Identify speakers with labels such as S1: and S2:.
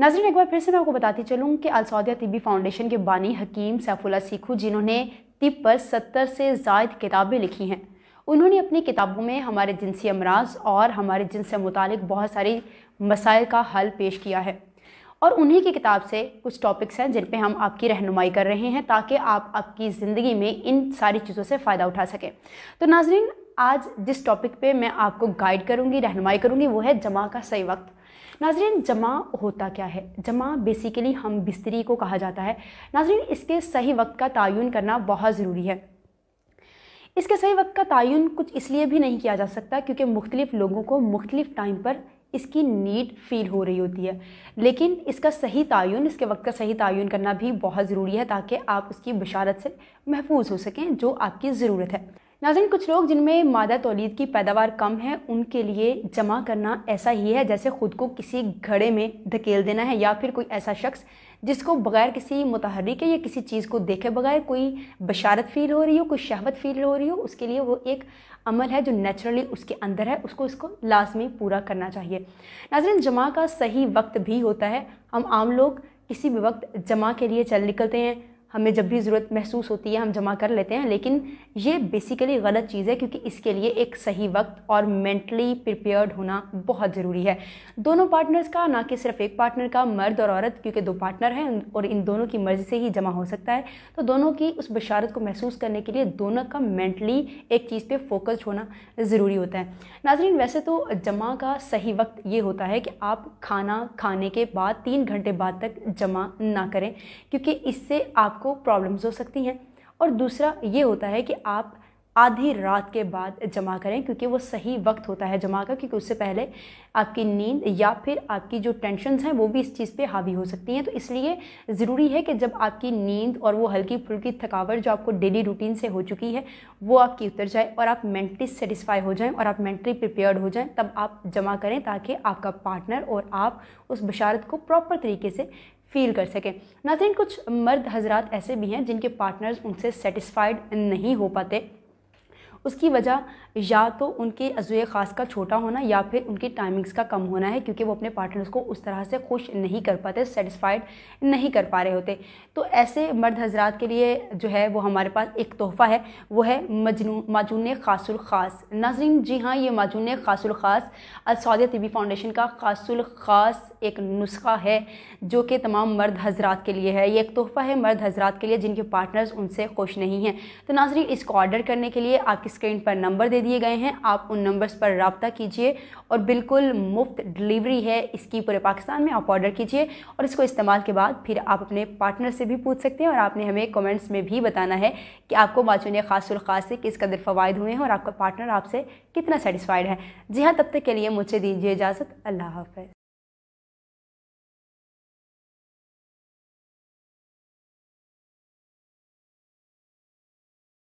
S1: नाजरन एक बार फिर से मैं आपको बताती चलूँ कि अलसौदिया तिबी फाउंडेशन के बानी हकीम सैफुल्ला सीखू जिन्होंने तिब पर सत्तर से जायद किताबें लिखी हैं उन्होंने अपनी किताबों में हमारे जिनसी अमराज और हमारे जिन से मुतक बहुत सारे मसाइल का हल पेश किया है और उन्हीं की किताब से कुछ टॉपिक्स हैं जिन पे हम आपकी रहनुमाई कर रहे हैं ताकि आप आपकी ज़िंदगी में इन सारी चीज़ों से फ़ायदा उठा सकें तो नाजरीन आज जिस टॉपिक पे मैं आपको गाइड करूँगी रहनुमाई करूँगी वो है जमा का सही वक्त नाजरीन जमा होता क्या है जमा बेसिकली हम बिस्तरी को कहा जाता है नाजरीन इसके सही वक्त का तयन करना बहुत ज़रूरी है इसके सही वक्त का तयन कुछ इसलिए भी नहीं किया जा सकता क्योंकि मुख्तलिफ़ लोगों को मुख्तलिफ़ टाइम पर इसकी नीड फील हो रही होती है लेकिन इसका सही तयन इसके वक्त का सही तयन करना भी बहुत ज़रूरी है ताकि आप उसकी बशारत से महफूज हो सकें जो आपकी ज़रूरत है नाजन कुछ लोग जिनमें मादा तोलीद की पैदावार कम है उनके लिए जमा करना ऐसा ही है जैसे ख़ुद को किसी घड़े में धकेल देना है या फिर कोई ऐसा शख्स जिसको बगैर किसी मुतहरी या किसी चीज़ को देखे बगैर कोई बशारत फील हो रही हो कोई शहवत फील हो रही हो उसके लिए वो एक अमल है जो नेचुरली उसके अंदर है उसको इसको लाजमी पूरा करना चाहिए नाजरन जमा का सही वक्त भी होता है हम आम लोग किसी भी वक्त जमा के लिए चल निकलते हैं हमें जब भी ज़रूरत महसूस होती है हम जमा कर लेते हैं लेकिन ये बेसिकली गलत चीज़ है क्योंकि इसके लिए एक सही वक्त और मेंटली प्रिपेयर्ड होना बहुत ज़रूरी है दोनों पार्टनर्स का ना कि सिर्फ एक पार्टनर का मर्द और औरत क्योंकि दो पार्टनर हैं और इन दोनों की मर्ज़ी से ही जमा हो सकता है तो दोनों की उस बशारत को महसूस करने के लिए दोनों का मेंटली एक चीज़ पर फोकस्ड होना ज़रूरी होता है नाजरीन वैसे तो जमा का सही वक्त ये होता है कि आप खाना खाने के बाद तीन घंटे बाद तक जमा ना करें क्योंकि इससे आप आपको प्रॉब्लम्स हो सकती हैं और दूसरा ये होता है कि आप आधी रात के बाद जमा करें क्योंकि वो सही वक्त होता है जमा का क्योंकि उससे पहले आपकी नींद या फिर आपकी जो टेंशनस हैं वो भी इस चीज़ पे हावी हो सकती हैं तो इसलिए ज़रूरी है कि जब आपकी नींद और वो हल्की फुल्की थकावट जो आपको डेली रूटीन से हो चुकी है वो आपकी उतर जाए और आप मेंटली सेटिस्फाई हो जाएँ और आप मेंटली प्रिपेयर्ड हो जाएँ तब आप जमा करें ताकि आपका पार्टनर और आप उस बशारत को प्रॉपर तरीके से फील कर सकें नाजरीन कुछ मर्द हजरात ऐसे भी हैं जिनके पार्टनर्स उनसे सेटिस्फाइड नहीं हो पाते उसकी वजह या तो उनके अजुए ख़ास का छोटा होना या फिर उनकी टाइमिंग्स का कम होना है क्योंकि वो अपने पार्टनर्स को उस तरह से खुश नहीं कर पाते सेटिस्फाइड नहीं कर पा रहे होते तो ऐसे मर्द हजरात के लिए जो है वो हमारे पास एक तोहफ़ा है वो है मजनू माजून खासुल ख़ास नाजरीन जी हाँ ये माजून खासुल ख़ास अलसौद तबी फाउंडेशन का खासुल ख़ास एक नुस्खा है जो कि तमाम मर्द हजरात के लिए है ये एक तोहफ़ा है मर्द हजरात के लिए जिनके पार्टनर्स उनसे खुश नहीं हैं तो नाजरीन इसको ऑर्डर करने के लिए आप किस स्क्रीन पर नंबर दे दिए गए हैं आप उन नंबर्स पर रबता कीजिए और बिल्कुल मुफ्त डिलीवरी है इसकी पूरे पाकिस्तान में आप ऑर्डर कीजिए और इसको इस्तेमाल के बाद फिर आप अपने पार्टनर से भी पूछ सकते हैं और आपने हमें कमेंट्स में भी बताना है कि आपको माचून खास से किस कदर फ़वाद हुए हैं और आपका पार्टनर आपसे कितना सेटिस्फाइड है जी हाँ तब तक के लिए मुझे दीजिए इजाज़त अल्लाह हाफ